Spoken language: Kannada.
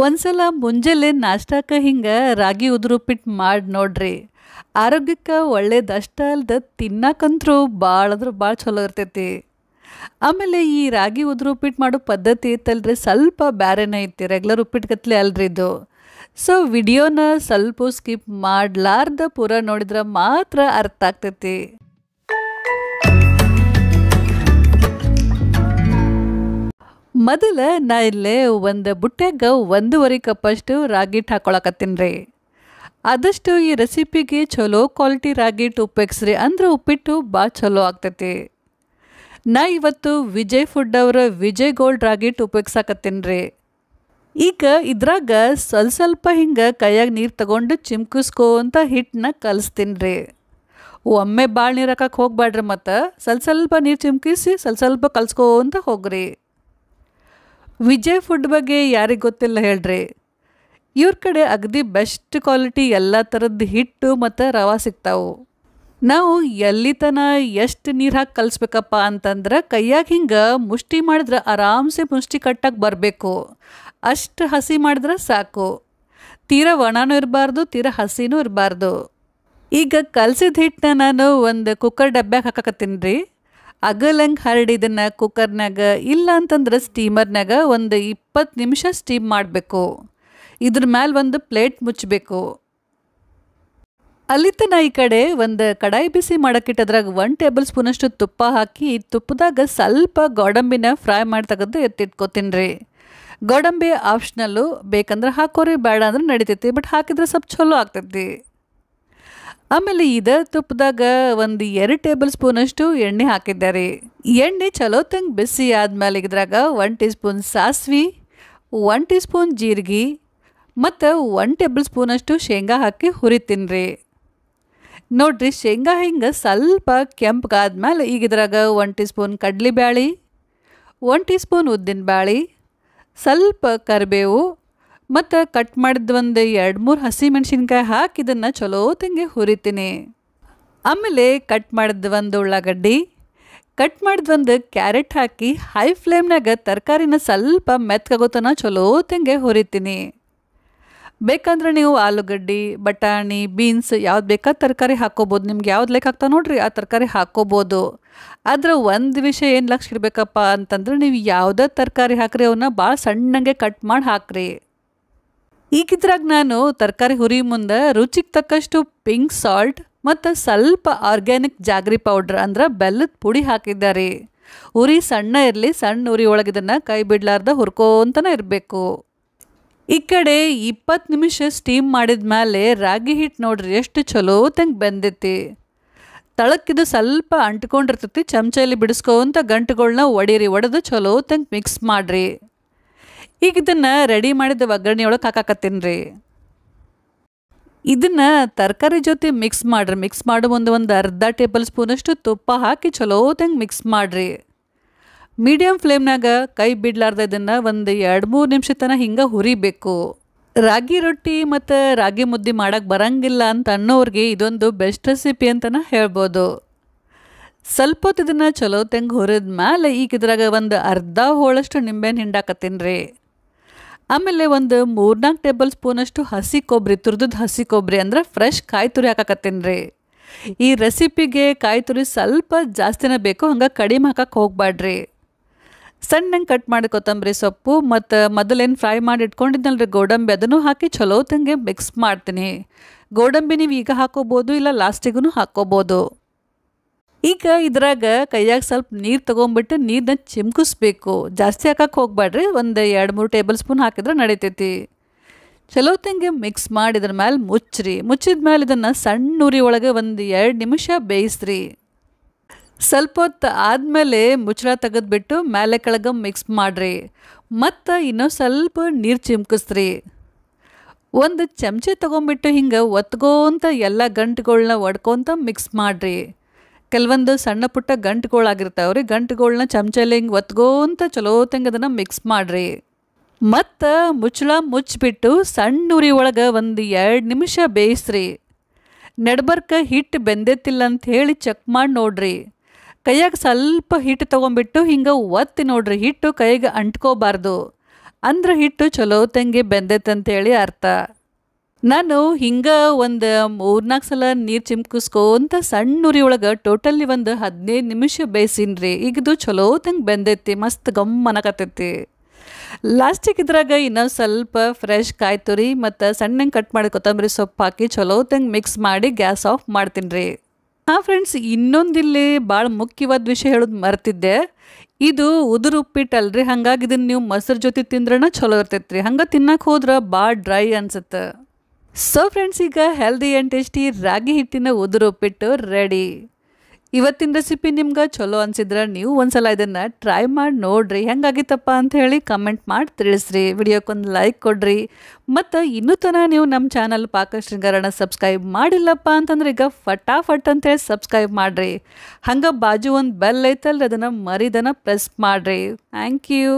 ಒಂದ್ಸಲ ಮುಂಜಾನೆ ನಾಷ್ಟಾಕ ಹಿಂಗೆ ರಾಗಿ ಉದುರುಪಿಟ್ಟು ಮಾಡಿ ನೋಡ್ರಿ ಆರೋಗ್ಯಕ್ಕೆ ಒಳ್ಳೇದಷ್ಟ ಅಲ್ದ ತಿನ್ನಕ್ಕಂತರೂ ಭಾಳ ಅಂದ್ರೆ ಭಾಳ ಚಲೋ ಇರ್ತೈತಿ ಆಮೇಲೆ ಈ ರಾಗಿ ಉದುರು ಉಪ್ಪಿಟ್ಟು ಮಾಡೋ ಪದ್ಧತಿ ಐತಲ್ರಿ ಸ್ವಲ್ಪ ಬೇರೆನೇ ಐತಿ ರೆಗ್ಯುಲರ್ ಉಪ್ಪಿಟ್ಟು ಕತ್ಲೆ ಅಲ್ರಿ ಇದು ಸೊ ವಿಡಿಯೋನ ಸ್ವಲ್ಪ ಸ್ಕಿಪ್ ಮಾಡಲಾರ್ದ ಪೂರ ನೋಡಿದ್ರೆ ಮಾತ್ರ ಅರ್ಥ ಆಗ್ತೈತಿ ಮೊದಲ ನಾ ಇಲ್ಲೇ ಒಂದು ಬುಟ್ಟೆಗೆ ಒಂದೂವರೆ ಕಪ್ಪಷ್ಟು ರಾಗಿ ಹಿಟ್ಟು ಹಾಕ್ಕೊಳಕತ್ತೀನಿ ರೀ ಆದಷ್ಟು ಈ ರೆಸಿಪಿಗೆ ಚಲೋ ಕ್ವಾಲಿಟಿ ರಾಗಿ ಹಿಟ್ಟು ಉಪ್ಯೋಗಿಸ್ರಿ ಅಂದ್ರೆ ಉಪ್ಪಿಟ್ಟು ಭಾಳ ಚಲೋ ಆಗ್ತೈತಿ ನಾ ಇವತ್ತು ವಿಜಯ್ ಫುಡ್ ಅವರ ವಿಜಯ್ ಗೋಲ್ಡ್ ರಾಗಿ ಹಿಟ್ಟು ಉಪಯೋಗಿಸಾಕತ್ತೀನಿ ರೀ ಈಗ ಇದ್ರಾಗ ಸ್ವಲ್ಪ ಸ್ವಲ್ಪ ಹಿಂಗೆ ಕೈಯಾಗ ನೀರು ತಗೊಂಡು ಚಿಮ್ಕಿಸ್ಕೋ ಅಂತ ಹಿಟ್ಟನ್ನ ಕಲಿಸ್ತೀನಿ ರೀ ಒಮ್ಮೆ ಭಾಳ ನೀರು ಹಾಕಕ್ಕೆ ಹೋಗ್ಬೇಡ್ರಿ ಮತ್ತು ಸ್ವಲ್ಪ ಸ್ವಲ್ಪ ನೀರು ಚಿಮ್ಕಿಸಿ ಸ್ವಲ್ಪ ಸ್ವಲ್ಪ ಕಲಿಸ್ಕೋ ಅಂತ ಹೋಗ್ರಿ ವಿಜಯ್ ಫುಡ್ ಬಗ್ಗೆ ಯಾರಿಗೆ ಗೊತ್ತಿಲ್ಲ ಹೇಳ್ರಿ ಇವ್ರ ಕಡೆ ಅಗದಿ ಬೆಸ್ಟ್ ಕ್ವಾಲಿಟಿ ಎಲ್ಲ ಥರದ ಹಿಟ್ಟು ಮತ್ತು ರವಾ ಸಿಗ್ತಾವೆ ನಾವು ಎಲ್ಲಿತನ ಎಷ್ಟು ನೀರು ಹಾಕಿ ಕಲಿಸ್ಬೇಕಪ್ಪ ಅಂತಂದ್ರೆ ಕೈಯಾಗ ಹಿಂಗೆ ಮುಷ್ಟಿ ಮಾಡಿದ್ರೆ ಆರಾಮ್ಸೆ ಮುಷ್ಟಿ ಕಟ್ಟಕ್ಕೆ ಬರಬೇಕು ಅಷ್ಟು ಹಸಿ ಮಾಡಿದ್ರೆ ಸಾಕು ತೀರ ಒಣನೂ ಇರಬಾರ್ದು ತೀರ ಹಸಿನೂ ಇರಬಾರ್ದು ಈಗ ಕಲಸಿದ ಹಿಟ್ಟನ್ನ ನಾನು ಒಂದು ಕುಕ್ಕರ್ ಡಬ್ಬ್ಯಾಗ ಹಾಕಕತ್ತೀನಿ ರೀ ಅಗಲಂಗ್ ಹರಡಿ ಇದನ್ನು ಕುಕ್ಕರ್ನಾಗ ಇಲ್ಲ ಅಂತಂದ್ರೆ ಸ್ಟೀಮರ್ನಾಗ ಒಂದು ಇಪ್ಪತ್ತು ನಿಮಿಷ ಸ್ಟೀಮ್ ಮಾಡಬೇಕು ಇದ್ರ ಮೇಲೆ ಒಂದು ಪ್ಲೇಟ್ ಮುಚ್ಚಬೇಕು ನಾ ಈ ಕಡೆ ಒಂದು ಕಡಾಯಿ ಬಿಸಿ ಮಾಡೋಕ್ಕಿಟ್ಟದ್ರಾಗ ಒನ್ ಟೇಬಲ್ ಸ್ಪೂನಷ್ಟು ತುಪ್ಪ ಹಾಕಿ ತುಪ್ಪದಾಗ ಸ್ವಲ್ಪ ಗೋಡಂಬಿನ ಫ್ರೈ ಮಾಡಿ ತೆಗೆದು ಎತ್ತಿಟ್ಕೋತೀನಿ ರೀ ಗೋಡಂಬಿ ಆಪ್ಷನಲ್ಲು ಬೇಕಂದ್ರೆ ಹಾಕೋರಿ ಬೇಡ ಅಂದ್ರೆ ನಡಿತೈತಿ ಬಟ್ ಹಾಕಿದ್ರೆ ಸ್ವಲ್ಪ ಚಲೋ ಆಗ್ತೈತಿ ಆಮೇಲೆ ಇದರ ತುಪ್ಪದಾಗ ಒಂದು ಎರಡು ಟೇಬಲ್ ಸ್ಪೂನಷ್ಟು ಎಣ್ಣೆ ಹಾಕಿದ್ದಾರೆ ಎಣ್ಣೆ ಚಲೋ ಬಿಸಿ ಆದಮೇಲೆ ಇದ್ರಾಗ ಒನ್ ಟೀ ಸ್ಪೂನ್ ಸಾಸಿವೆ ಒನ್ ಟೀ ಸ್ಪೂನ್ ಜೀರಿಗೆ ಮತ್ತು ಒನ್ ಟೇಬಲ್ ಸ್ಪೂನಷ್ಟು ಶೇಂಗಾ ಹಾಕಿ ಹುರಿತೀನಿ ರೀ ನೋಡ್ರಿ ಶೇಂಗಾ ಹಿಂಗೆ ಸ್ವಲ್ಪ ಕೆಂಪಗಾದ್ಮೇಲೆ ಈಗ ಇದ್ರಾಗ ಒನ್ ಟೀ ಸ್ಪೂನ್ ಕಡಲೆ ಬ್ಯಾಳಿ ಒನ್ ಟೀ ಸ್ಪೂನ್ ಉದ್ದಿನ ಬ್ಯಾಳಿ ಸ್ವಲ್ಪ ಕರಿಬೇವು ಮತ್ತು ಕಟ್ ಮಾಡಿದ ಒಂದು ಎರಡು ಮೂರು ಹಸಿ ಮೆಣಸಿನ್ಕಾಯಿ ಹಾಕಿ ಇದನ್ನು ಚಲೋ ತಿಂಗೆ ಹುರಿತೀನಿ ಆಮೇಲೆ ಕಟ್ ಮಾಡಿದ ಒಂದು ಉಳ್ಳಾಗಡ್ಡಿ ಕಟ್ ಮಾಡಿದ ಒಂದು ಕ್ಯಾರೆಟ್ ಹಾಕಿ ಹೈ ಫ್ಲೇಮ್ನಾಗ ತರಕಾರಿನ ಸ್ವಲ್ಪ ಮೆತ್ಕಾಗೋತನ ಚಲೋ ತಿಂಗೆ ಹುರಿತೀನಿ ಬೇಕಂದ್ರೆ ನೀವು ಆಲೂಗಡ್ಡಿ ಬಟಾಣಿ ಬೀನ್ಸ್ ಯಾವ್ದು ಬೇಕಾದ ತರಕಾರಿ ಹಾಕೋಬೋದು ನಿಮ್ಗೆ ಯಾವ್ದು ಲೆಕ್ಕ ಹಾಕ್ತಾ ನೋಡ್ರಿ ಆ ತರಕಾರಿ ಹಾಕೋಬೋದು ಆದರೆ ಒಂದು ವಿಷಯ ಏನು ಲಕ್ಷ ಇರಬೇಕಪ್ಪ ಅಂತಂದ್ರೆ ನೀವು ಯಾವುದೇ ತರಕಾರಿ ಹಾಕ್ರಿ ಅವನ್ನ ಭಾಳ ಸಣ್ಣಗೆ ಕಟ್ ಮಾಡಿ ಹಾಕ್ರಿ ಈಗಿದ್ರಾಗ ನಾನು ತರಕಾರಿ ಹುರಿ ಮುಂದೆ ರುಚಿಗೆ ತಕ್ಕಷ್ಟು ಪಿಂಕ್ ಸಾಲ್ಟ್ ಮತ್ತು ಸ್ವಲ್ಪ ಆರ್ಗ್ಯಾನಿಕ್ ಜಾಗ್ರಿ ಪೌಡ್ರ್ ಅಂದ್ರೆ ಬೆಲ್ಲದ ಪುಡಿ ಹಾಕಿದ್ದಾರೆ ಉರಿ ಸಣ್ಣ ಇರಲಿ ಸಣ್ಣ ಉರಿ ಒಳಗಿದನ್ನು ಕೈ ಬಿಡ್ಲಾರ್ದ ಹುರ್ಕೋತನ ಇರಬೇಕು ಈ ಕಡೆ ಇಪ್ಪತ್ತು ನಿಮಿಷ ಸ್ಟೀಮ್ ಮಾಡಿದ ಮೇಲೆ ರಾಗಿ ಹಿಟ್ಟು ನೋಡ್ರಿ ಎಷ್ಟು ಚಲೋ ತಂಗೆ ಬೆಂದೈತಿ ತಳಕ್ಕಿದು ಸ್ವಲ್ಪ ಅಂಟ್ಕೊಂಡಿರ್ತೈತಿ ಚಮಚಲ್ಲಿ ಬಿಡಿಸ್ಕೊಂತ ಗಂಟುಗಳನ್ನ ಒಡೀರಿ ಒಡೆದು ಚಲೋ ತಂಗೆ ಮಿಕ್ಸ್ ಮಾಡಿರಿ ಈಗ ಇದನ್ನು ರೆಡಿ ಮಾಡಿದ ಒಗ್ಗರಣೆ ಒಳಗೆ ಹಾಕಾಕತ್ತೀನಿ ರೀ ಇದನ್ನು ತರಕಾರಿ ಜೊತೆ ಮಿಕ್ಸ್ ಮಾಡಿರಿ ಮಿಕ್ಸ್ ಮಾಡೋ ಒಂದು ಒಂದು ಅರ್ಧ ಟೇಬಲ್ ಸ್ಪೂನಷ್ಟು ತುಪ್ಪ ಹಾಕಿ ಚಲೋತಂಗೆ ಮಿಕ್ಸ್ ಮಾಡಿರಿ ಮೀಡಿಯಮ್ ಫ್ಲೇಮ್ನಾಗ ಕೈ ಬಿಡ್ಲಾರ್ದ ಇದನ್ನು ಒಂದು ಎರಡು ಮೂರು ನಿಮಿಷ ತನಕ ಹಿಂಗೆ ಹುರಿಬೇಕು ರಾಗಿ ರೊಟ್ಟಿ ಮತ್ತು ರಾಗಿ ಮುದ್ದೆ ಮಾಡೋಕ್ಕೆ ಬರಂಗಿಲ್ಲ ಅಂತ ಅನ್ನೋರಿಗೆ ಇದೊಂದು ಬೆಸ್ಟ್ ರೆಸಿಪಿ ಅಂತಾನೆ ಹೇಳ್ಬೋದು ಸ್ವಲ್ಪ ಹೊತ್ತು ಇದನ್ನು ಚಲೋ ತೆಂಗೆ ಹುರಿದ ಮೇಲೆ ಈಗ ಇದ್ರಾಗ ಒಂದು ಅರ್ಧ ಹೋಳಷ್ಟು ನಿಂಬೆಹಣ್ಣು ಹಿಂಡಾಕತ್ತೀನಿ ರೀ ಆಮೇಲೆ ಒಂದು ಮೂರ್ನಾಲ್ಕು ಟೇಬಲ್ ಸ್ಪೂನಷ್ಟು ಹಸಿ ಕೊಬ್ಬರಿ ತುರಿದದ್ದು ಹಸಿ ಕೊಬ್ಬರಿ ಅಂದ್ರೆ ಫ್ರೆಶ್ ಕಾಯಿ ತುರಿ ಹಾಕಾಕತ್ತೀನಿ ರೀ ಈ ರೆಸಿಪಿಗೆ ಕಾಯಿ ತುರಿ ಸ್ವಲ್ಪ ಜಾಸ್ತಿನೇ ಬೇಕು ಹಂಗೆ ಕಡಿಮೆ ಹಾಕಕ್ಕೆ ಹೋಗ್ಬಾಡ್ರಿ ಸಣ್ಣಂಗೆ ಕಟ್ ಮಾಡಿ ಕೊತ್ತಂಬರಿ ಸೊಪ್ಪು ಮತ್ತು ಮೊದಲೇನು ಫ್ರೈ ಮಾಡಿ ಇಟ್ಕೊಂಡಿದ್ನಲ್ರಿ ಗೋಡಂಬಿ ಅದನ್ನು ಹಾಕಿ ಚಲೋ ತಂಗೆ ಮಿಕ್ಸ್ ಮಾಡ್ತೀನಿ ಗೋಡಂಬಿ ನೀವು ಈಗ ಹಾಕೋಬೋದು ಇಲ್ಲ ಲಾಸ್ಟಿಗೂ ಹಾಕ್ಕೋಬೋದು ಈಗ ಇದ್ರಾಗ ಕೈಯಾಗ ಸ್ವಲ್ಪ ನೀರು ತೊಗೊಂಬಿಟ್ಟು ನೀರನ್ನ ಚಿಮ್ಕಿಸ್ಬೇಕು ಜಾಸ್ತಿ ಹಾಕಕ್ಕೆ ಹೋಗ್ಬೇಡ್ರಿ ಒಂದು ಎರಡು ಮೂರು ಟೇಬಲ್ ಸ್ಪೂನ್ ಹಾಕಿದ್ರೆ ನಡಿತೈತಿ ಚಲೋ ತಂಗೆ ಮಿಕ್ಸ್ ಮಾಡಿ ಇದ್ರ ಮೇಲೆ ಮುಚ್ಚ್ರಿ ಮುಚ್ಚಿದ ಮೇಲೆ ಇದನ್ನು ಸಣ್ಣ ಉರಿ ಒಳಗೆ ಒಂದು ಎರಡು ನಿಮಿಷ ಬೇಯಿಸ್ರಿ ಸ್ವಲ್ಪ ಹೊತ್ತು ಆದಮೇಲೆ ಮುಚ್ಚಳ ತೆಗೆದ್ಬಿಟ್ಟು ಮೇಲೆ ಕೆಳಗೆ ಮಿಕ್ಸ್ ಮಾಡಿರಿ ಮತ್ತು ಇನ್ನೂ ಸ್ವಲ್ಪ ನೀರು ಚಿಮ್ಕಿಸ್ರಿ ಒಂದು ಚಮಚೆ ತೊಗೊಂಬಿಟ್ಟು ಹಿಂಗೆ ಒತ್ಕೋಂತ ಎಲ್ಲ ಗಂಟುಗಳನ್ನ ಒಡ್ಕೊತ ಮಿಕ್ಸ್ ಮಾಡಿರಿ ಕೆಲವೊಂದು ಸಣ್ಣ ಪುಟ್ಟ ರೀ ಗಂಟುಗಳನ್ನ ಚಮಚಲಿ ಹಿಂಗೆ ಒತ್ಕೋಂತ ಚಲೋತಂಗೆ ಅದನ್ನು ಮಿಕ್ಸ್ ಮಾಡಿರಿ ಮತ್ತು ಮುಚ್ಚಳ ಮುಚ್ಚಿಬಿಟ್ಟು ಸಣ್ಣ ಉರಿ ಒಳಗೆ ಒಂದು ಎರಡು ನಿಮಿಷ ಬೇಯಿಸ್ರಿ ನಡ್ಬರ್ಕ ಹಿಟ್ಟು ಬೆಂದೆತ್ತಿಲ್ಲ ಅಂತ ಹೇಳಿ ಚೆಕ್ ಮಾಡಿ ನೋಡ್ರಿ ಕೈಯಾಗ ಸ್ವಲ್ಪ ಹಿಟ್ಟು ತೊಗೊಂಬಿಟ್ಟು ಹಿಂಗೆ ಒತ್ತಿ ನೋಡ್ರಿ ಹಿಟ್ಟು ಕೈಗೆ ಅಂಟ್ಕೋಬಾರ್ದು ಅಂದ್ರೆ ಹಿಟ್ಟು ಚಲೋ ತಂಗಿ ಬೆಂದೈತೆ ಅಂತೇಳಿ ಅರ್ಥ ನಾನು ಹಿಂಗೆ ಒಂದು ಮೂರ್ನಾಲ್ಕು ಸಲ ನೀರು ಚಿಮ್ಕಿಸ್ಕೊಂತ ಸಣ್ಣ ಉರಿ ಒಳಗೆ ಟೋಟಲಿ ಒಂದು ಹದಿನೈದು ನಿಮಿಷ ರೀ ಈಗದು ಚಲೋ ತಂಗೆ ಬೆಂದೈತಿ ಮಸ್ತ್ ಗಮ್ ಅನ್ನಕತ್ತೈತಿ ಲಾಸ್ಟಿಗೆ ಇದ್ರಾಗ ಇನ್ನೊಂದು ಸ್ವಲ್ಪ ಫ್ರೆಶ್ ಕಾಯಿ ತುರಿ ಮತ್ತು ಸಣ್ಣಂಗೆ ಕಟ್ ಮಾಡಿ ಕೊತ್ತಂಬರಿ ಸೊಪ್ಪು ಹಾಕಿ ಚಲೋ ತಂಗೆ ಮಿಕ್ಸ್ ಮಾಡಿ ಗ್ಯಾಸ್ ಆಫ್ ಮಾಡ್ತೀನಿ ರೀ ಹಾಂ ಫ್ರೆಂಡ್ಸ್ ಇಲ್ಲಿ ಭಾಳ ಮುಖ್ಯವಾದ ವಿಷಯ ಹೇಳೋದು ಮರ್ತಿದ್ದೆ ಇದು ಉದುರು ರೀ ಹಾಗಾಗಿ ಇದನ್ನು ನೀವು ಮೊಸರು ಜೊತೆ ತಿಂದ್ರನ ಚಲೋ ರೀ ಹಂಗೆ ತಿನ್ನಕ್ಕೆ ಹೋದ್ರೆ ಭಾಳ ಡ್ರೈ ಅನ್ಸುತ್ತೆ ಸೊ ಫ್ರೆಂಡ್ಸ್ ಈಗ ಹೆಲ್ದಿ ಆ್ಯಂಡ್ ಟೇಸ್ಟಿ ರಾಗಿ ಹಿಟ್ಟಿನ ಉಪ್ಪಿಟ್ಟು ರೆಡಿ ಇವತ್ತಿನ ರೆಸಿಪಿ ನಿಮ್ಗೆ ಚಲೋ ಅನಿಸಿದ್ರೆ ನೀವು ಒಂದ್ಸಲ ಇದನ್ನು ಟ್ರೈ ಮಾಡಿ ನೋಡಿರಿ ಹೆಂಗಾಗಿತ್ತಪ್ಪ ಅಂತ ಹೇಳಿ ಕಮೆಂಟ್ ಮಾಡಿ ತಿಳಿಸ್ರಿ ವಿಡಿಯೋಕ್ಕೊಂದು ಲೈಕ್ ಕೊಡ್ರಿ ಮತ್ತು ಇನ್ನೂ ತನ ನೀವು ನಮ್ಮ ಚಾನಲ್ ಪಾಕ ಶೃಂಗಾರಣ ಸಬ್ಸ್ಕ್ರೈಬ್ ಮಾಡಿಲ್ಲಪ್ಪ ಅಂತಂದ್ರೆ ಈಗ ಫಟಾಫಟ್ ಅಂತೇಳಿ ಸಬ್ಸ್ಕ್ರೈಬ್ ಮಾಡಿರಿ ಹಂಗೆ ಬಾಜು ಒಂದು ಬೆಲ್ ಐತಲ್ರಿ ಅದನ್ನು ಮರಿದನ ಪ್ರೆಸ್ ಮಾಡಿರಿ ಥ್ಯಾಂಕ್ ಯು